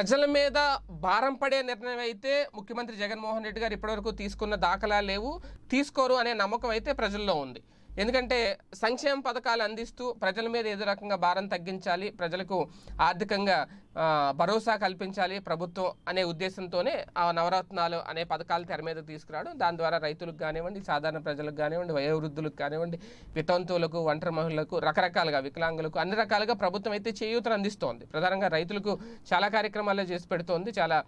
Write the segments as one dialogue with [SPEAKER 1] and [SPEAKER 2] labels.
[SPEAKER 1] ప్రజల మీద భారం పడే నిర్ణయం అయితే ముఖ్యమంత్రి జగన్మోహన్ రెడ్డి గారు ఇప్పటివరకు తీసుకున్న దాఖలా లేవు తీసుకోరు అనే నమ్మకం అయితే ప్రజల్లో ఉంది ఎందుకంటే సంక్షేమ పథకాలు అందిస్తూ ప్రజల మీద ఏదో రకంగా భారం తగ్గించాలి ప్రజలకు ఆర్థికంగా భరోసా కల్పించాలి ప్రభుత్వం అనే ఉద్దేశంతోనే ఆ నవరత్నాలు అనే పథకాలు తెర మీద తీసుకురావడం దాని ద్వారా రైతులకు కానివ్వండి సాధారణ ప్రజలకు కానివ్వండి వయోవృద్ధులకు కానివ్వండి వితంతువులకు ఒంటరి మహిళలకు రకరకాలుగా వికలాంగులకు అన్ని రకాలుగా ప్రభుత్వం అయితే చేయూతను అందిస్తోంది ప్రధానంగా రైతులకు చాలా కార్యక్రమాలు చేసి పెడుతోంది చాలా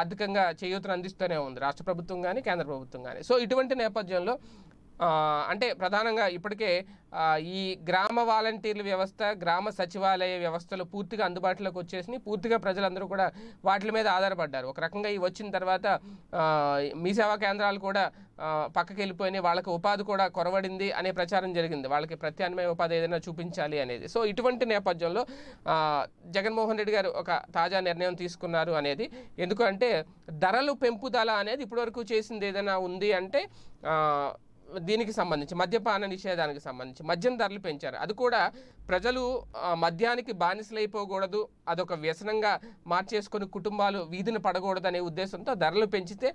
[SPEAKER 1] ఆర్థికంగా చేయూతను అందిస్తూనే ఉంది రాష్ట్ర ప్రభుత్వం కానీ కేంద్ర ప్రభుత్వం కానీ సో ఇటువంటి నేపథ్యంలో అంటే ప్రధానంగా ఇప్పటికే ఈ గ్రామ వాలంటీర్ల వ్యవస్థ గ్రామ సచివాలయ వ్యవస్థలు పూర్తిగా అందుబాటులోకి వచ్చేసి పూర్తిగా ప్రజలందరూ కూడా వాటి మీద ఆధారపడ్డారు ఒక రకంగా ఇవి వచ్చిన తర్వాత మీ సేవా కేంద్రాలు కూడా పక్కకి వెళ్ళిపోయినాయి వాళ్ళకి ఉపాధి కూడా కొరవడింది అనే ప్రచారం జరిగింది వాళ్ళకి ప్రత్యామ్నాయ ఉపాధి ఏదైనా చూపించాలి అనేది సో ఇటువంటి నేపథ్యంలో జగన్మోహన్ రెడ్డి గారు ఒక తాజా నిర్ణయం తీసుకున్నారు అనేది ఎందుకంటే ధరలు పెంపుదల అనేది ఇప్పటివరకు చేసింది ఏదైనా ఉంది అంటే దీనికి సంబంధించి మద్యపాన నిషేధానికి సంబంధించి మద్యం ధరలు పెంచారు అది కూడా ప్రజలు మద్యానికి బానిసలైపోకూడదు అదొక వ్యసనంగా మార్చేసుకుని కుటుంబాలు వీధిని పడకూడదు అనే ఉద్దేశంతో ధరలు పెంచితే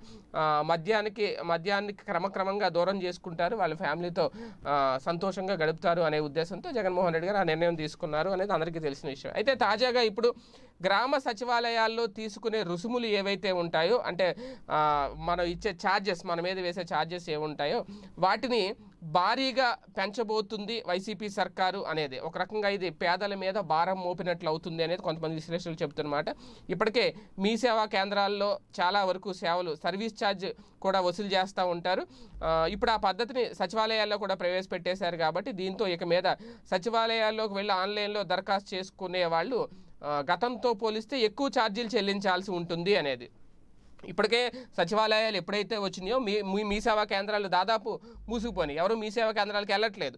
[SPEAKER 1] మద్యానికి మద్యానికి క్రమక్రమంగా దూరం చేసుకుంటారు వాళ్ళ ఫ్యామిలీతో సంతోషంగా గడుపుతారు అనే ఉద్దేశంతో జగన్మోహన్ రెడ్డి గారు ఆ నిర్ణయం తీసుకున్నారు అనేది అందరికీ తెలిసిన విషయం అయితే తాజాగా ఇప్పుడు గ్రామ సచివాలయాల్లో తీసుకునే రుసుములు ఏవైతే ఉంటాయో అంటే మనం ఇచ్చే ఛార్జెస్ మన మీద వేసే ఛార్జెస్ ఏముంటాయో వాటిని భారీగా పెంచబోతుంది వైసీపీ సర్కారు అనేది ఒక రకంగా ఇది పేదల మీద భారం మోపినట్లు అవుతుంది అనేది కొంతమంది విశ్లేషకులు చెబుతున్నమాట ఇప్పటికే మీ సేవా కేంద్రాల్లో చాలా వరకు సేవలు సర్వీస్ ఛార్జ్ కూడా వసూలు చేస్తూ ఉంటారు ఇప్పుడు ఆ పద్ధతిని సచివాలయాల్లో కూడా ప్రవేశపెట్టేశారు కాబట్టి దీంతో ఇక మీద సచివాలయాల్లోకి వెళ్ళి ఆన్లైన్లో దరఖాస్తు చేసుకునే వాళ్ళు గతంతో పోలిస్తే ఎక్కువ ఛార్జీలు చెల్లించాల్సి ఉంటుంది అనేది ఇప్పటికే సచివాలయాలు ఎప్పుడైతే వచ్చినాయో మీ మీ సేవా కేంద్రాలు దాదాపు మూసుకుపోయినాయి ఎవరు మీ సేవా కేంద్రాలకు వెళ్ళట్లేదు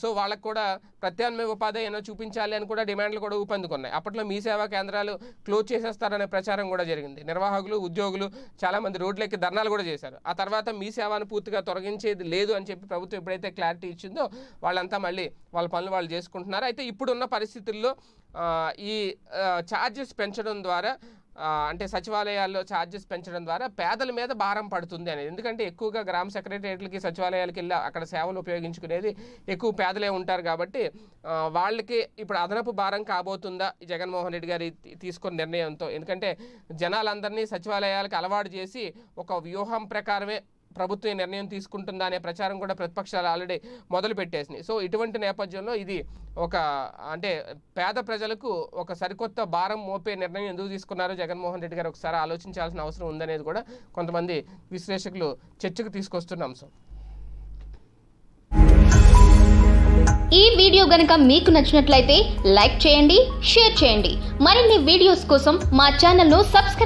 [SPEAKER 1] సో వాళ్ళకు కూడా ప్రత్యామ్నాయ ఉపాధి ఏమో చూపించాలి అని కూడా డిమాండ్లు కూడా ఊపందుకున్నాయి అప్పట్లో మీ సేవా కేంద్రాలు క్లోజ్ చేసేస్తారనే ప్రచారం కూడా జరిగింది నిర్వాహకులు ఉద్యోగులు చాలామంది రోడ్లెక్కి ధర్నాలు కూడా చేశారు ఆ తర్వాత మీ సేవను పూర్తిగా తొలగించేది లేదు అని చెప్పి ప్రభుత్వం ఎప్పుడైతే క్లారిటీ ఇచ్చిందో వాళ్ళంతా మళ్ళీ వాళ్ళ పనులు వాళ్ళు చేసుకుంటున్నారు అయితే ఇప్పుడున్న పరిస్థితుల్లో ఈ ఛార్జెస్ పెంచడం ద్వారా అంటే సచివాలయాల్లో ఛార్జెస్ పెంచడం ద్వారా పేదల మీద భారం పడుతుంది అనేది ఎందుకంటే ఎక్కువగా గ్రామ సెక్రటరియట్లకి సచివాలయాలకి వెళ్ళి అక్కడ సేవలు ఉపయోగించుకునేది ఎక్కువ పేదలే ఉంటారు కాబట్టి వాళ్ళకి ఇప్పుడు అదనపు భారం కాబోతుందా జగన్మోహన్ రెడ్డి గారి తీసుకున్న నిర్ణయంతో ఎందుకంటే జనాలందరినీ సచివాలయాలకు అలవాటు చేసి ఒక వ్యూహం ప్రకారమే ప్రభుత్వం నిర్ణయం తీసుకుంటుందా అనే ప్రచారం కూడా ప్రతిపక్షాలు ఆల్రెడీ మొదలు పెట్టేసినాయి సో ఇటువంటి నేపథ్యంలో ఇది ఒక అంటే పేద ప్రజలకు ఒక సరికొత్త భారం మోపే నిర్ణయం ఎందుకు తీసుకున్నారో జగన్మోహన్ రెడ్డి గారు ఒకసారి ఆలోచించాల్సిన అవసరం ఉందనేది కూడా కొంతమంది విశ్లేషకులు చర్చకు తీసుకొస్తున్న అంశం ఈ వీడియో గనక మీకు నచ్చినట్లయితే లైక్ చేయండి షేర్ చేయండి మరిన్ని వీడియోస్ కోసం మా ఛానల్ను సబ్స్క్రైబ్